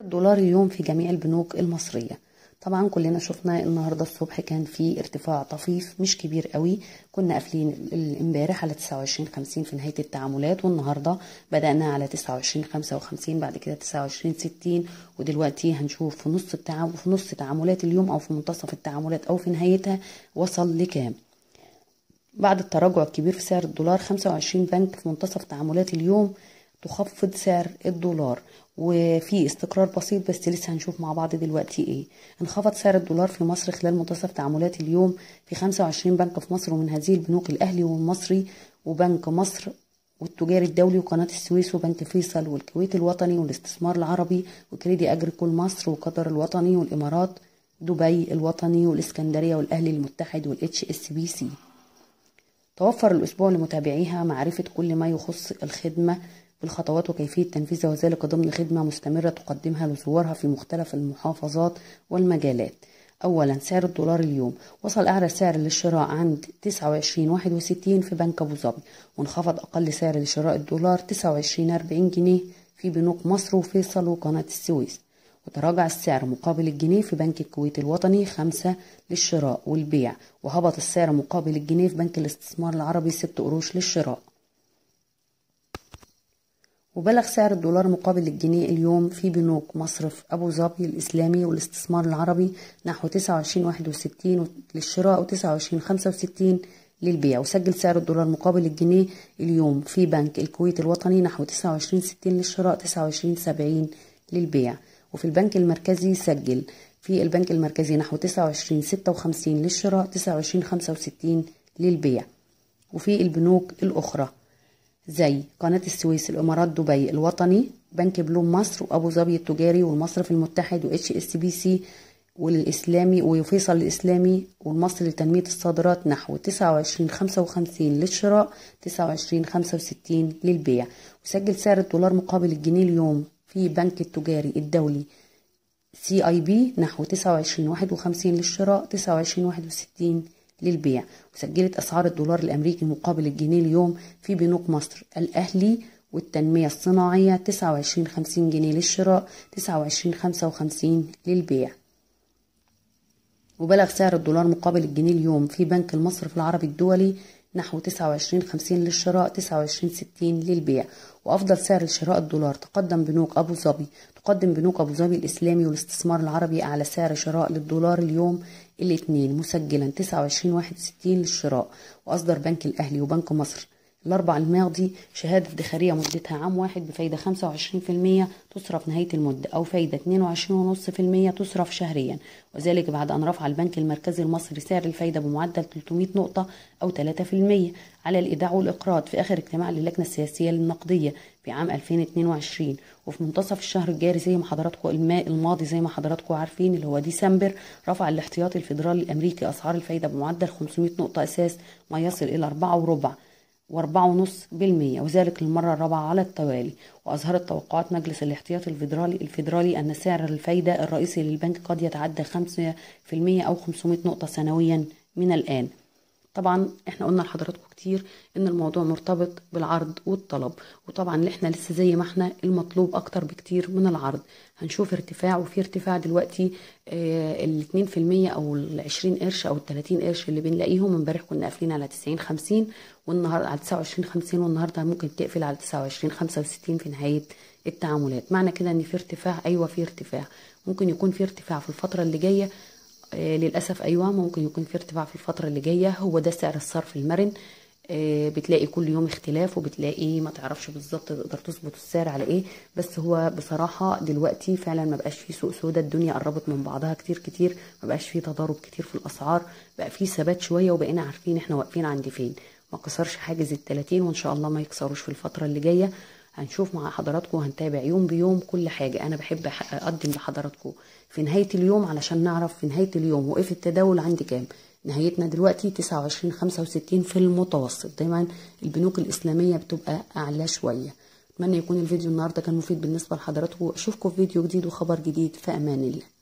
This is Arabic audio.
الدولار اليوم في جميع البنوك المصرية طبعا كلنا شفنا النهارده الصبح كان في ارتفاع طفيف مش كبير قوي كنا قافلين امبارح على 29.50 في نهايه التعاملات والنهارده بدانا على 29.55 بعد كده 29.60 ودلوقتي هنشوف في نص التعامل في نص تعاملات اليوم او في منتصف التعاملات او في نهايتها وصل لكام بعد التراجع الكبير في سعر الدولار 25 بنك في منتصف تعاملات اليوم تخفض سعر الدولار وفي استقرار بسيط بس لسه هنشوف مع بعض دلوقتي ايه انخفض سعر الدولار في مصر خلال منتصف تعاملات اليوم في 25 بنك في مصر ومن هذه البنوك الاهلي والمصري وبنك مصر والتجاري الدولي وقناة السويس وبنك فيصل والكويت الوطني والاستثمار العربي وكريدي أجريكول مصر وقطر الوطني والإمارات دبي الوطني والإسكندرية والأهلي المتحد والاتش اس بي سي توفر الأسبوع لمتابعيها معرفة كل ما يخص الخدمة بالخطوات وكيفية تنفيذها وذلك ضمن خدمة مستمرة تقدمها لزوارها في مختلف المحافظات والمجالات أولا سعر الدولار اليوم وصل أعلى سعر للشراء عند 29.61 في بنك أبو ظبي وانخفض أقل سعر لشراء الدولار 29.40 جنيه في بنوك مصر وفيصل وقناة السويس وتراجع السعر مقابل الجنيه في بنك الكويت الوطني خمسة للشراء والبيع وهبط السعر مقابل الجنيه في بنك الاستثمار العربي ست قروش للشراء وبلغ سعر الدولار مقابل الجنيه اليوم في بنوك مصرف أبو ظبي الإسلامي والاستثمار العربي نحو 29.61 للشراء و29.65 للبيع وسجل سعر الدولار مقابل الجنيه اليوم في بنك الكويت الوطني نحو 29.60 للشراء 29.70 للبيع وفي البنك المركزي سجل في البنك المركزي نحو 29.56 للشراء 29.65 للبيع وفي البنوك الأخرى زي قناة السويس الإمارات دبي الوطني بنك بلوم مصر وأبو ظبي التجاري والمصرف المتحد واتش اس بي سي والإسلامي وفيصل الإسلامي والمصري لتنمية الصادرات نحو تسعة وعشرين خمسة وخمسين للشراء تسعة وعشرين خمسة وستين للبيع وسجل سعر الدولار مقابل الجنيه اليوم في بنك التجاري الدولي سي اي بي نحو تسعة وعشرين واحد وخمسين للشراء تسعة وعشرين واحد وستين للبيع وسجلت أسعار الدولار الأمريكي مقابل الجنيه اليوم في بنوك مصر الأهلي والتنمية الصناعية 29 50 جنيه للشراء 29 55 للبيع وبلغ سعر الدولار مقابل الجنيه اليوم في بنك المصرف العربي الدولي نحو 29.50 للشراء 29.60 للبيع وأفضل سعر لشراء الدولار تقدم بنوك أبو ظبي تقدم بنوك أبو ظبي الإسلامي والاستثمار العربي أعلى سعر شراء للدولار اليوم الاثنين مسجلا 29.61 للشراء وأصدر بنك الأهلي وبنك مصر الأربع الماضي شهادة ادخارية مدتها عام واحد بفايدة 25% تصرف نهاية المدة أو فايدة 22.5% تصرف شهريا وذلك بعد أن رفع البنك المركزي المصري سعر الفايدة بمعدل 300 نقطة أو 3% على الإيداع والإقراض في آخر اجتماع للجنة السياسية للنقدية في عام 2022 وفي منتصف الشهر الجاري زي ما حضراتكم الماء الماضي زي ما حضراتكم عارفين اللي هو ديسمبر رفع الاحتياطي الفيدرالي الأمريكي أسعار الفايدة بمعدل 500 نقطة أساس ما يصل إلى 4 وربع ونص بالمية وذلك للمرة الرابعة على التوالي وأظهرت توقعات مجلس الاحتياط الفيدرالي الفيدرالي أن سعر الفايدة الرئيسي للبنك قد يتعدى المية أو 500 نقطة سنويا من الآن طبعا احنا قلنا لحضراتكم كتير ان الموضوع مرتبط بالعرض والطلب وطبعا اللي احنا لسه زي ما احنا المطلوب اكتر بكتير من العرض هنشوف ارتفاع وفي ارتفاع دلوقتي آه، ال 2% او ال 20 قرش او ال 30 قرش اللي بنلاقيهم امبارح كنا قافلين على 90 50 والنهارده على 29 50 والنهارده ممكن تقفل على 29 65 في نهايه التعاملات معنى كده ان في ارتفاع ايوه في ارتفاع ممكن يكون في ارتفاع في الفتره اللي جايه آه، للأسف أيوة ممكن يكون في ارتفاع في الفترة اللي جاية هو ده سعر الصرف المرن آه، بتلاقي كل يوم اختلاف وبتلاقي ما تعرفش بالظبط تقدر تظبط السعر على ايه بس هو بصراحه دلوقتي فعلا ما بقاش فيه سوق سودا الدنيا قربت من بعضها كتير كتير ما بقاش فيه تضارب كتير في الاسعار بقى فيه ثبات شويه وبقينا عارفين احنا واقفين عند فين ما كسرش حاجز ال 30 وان شاء الله ما يكسروش في الفتره اللي جايه هنشوف مع حضراتكم هنتابع يوم بيوم كل حاجة أنا بحب أقدم لحضراتكم في نهاية اليوم علشان نعرف في نهاية اليوم وقف التداول عندي كام نهايتنا دلوقتي 29 65 في المتوسط دايما البنوك الإسلامية بتبقى أعلى شوية أتمنى يكون الفيديو النهاردة كان مفيد بالنسبة لحضراتكم أشوفكم في فيديو جديد وخبر جديد في أمان الله